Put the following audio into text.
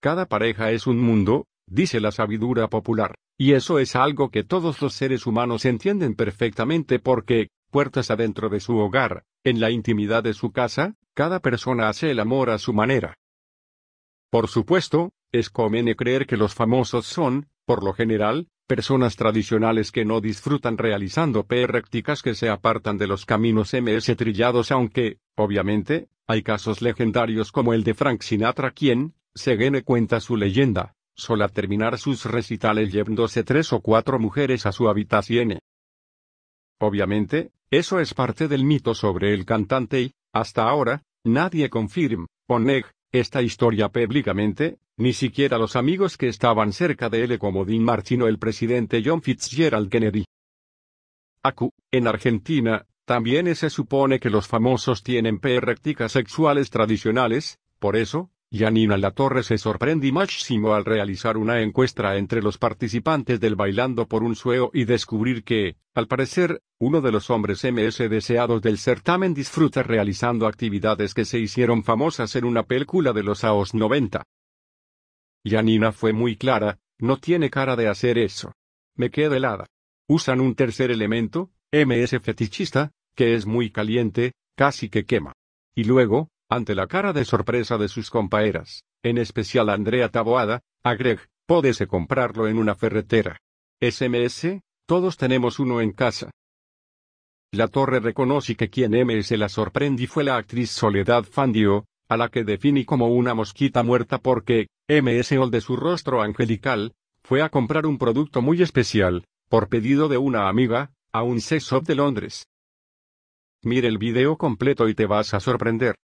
Cada pareja es un mundo, dice la sabiduría popular, y eso es algo que todos los seres humanos entienden perfectamente porque, puertas adentro de su hogar, en la intimidad de su casa, cada persona hace el amor a su manera. Por supuesto, es comene creer que los famosos son, por lo general, personas tradicionales que no disfrutan realizando prácticas que se apartan de los caminos MS trillados aunque, obviamente, hay casos legendarios como el de Frank Sinatra quien, Seguene cuenta su leyenda, sola terminar sus recitales llevándose tres o cuatro mujeres a su habitación. Obviamente, eso es parte del mito sobre el cantante y, hasta ahora, nadie confirma, o neg, esta historia públicamente, ni siquiera los amigos que estaban cerca de él como Dean Martin o el presidente John Fitzgerald Kennedy. Acu, en Argentina, también se supone que los famosos tienen prácticas sexuales tradicionales, por eso, Yanina Latorre se sorprende máximo al realizar una encuesta entre los participantes del Bailando por un Sueño y descubrir que, al parecer, uno de los hombres MS deseados del certamen disfruta realizando actividades que se hicieron famosas en una película de los AOS 90. Yanina fue muy clara, no tiene cara de hacer eso. Me queda helada. Usan un tercer elemento, MS fetichista, que es muy caliente, casi que quema. Y luego, ante la cara de sorpresa de sus compañeras, en especial Andrea Taboada, a Greg, comprarlo en una ferretera. SMS, todos tenemos uno en casa. La Torre reconoce que quien MS la sorprendí fue la actriz Soledad Fandio, a la que definí como una mosquita muerta porque, MS All de su rostro angelical, fue a comprar un producto muy especial, por pedido de una amiga, a un sex shop de Londres. Mire el video completo y te vas a sorprender.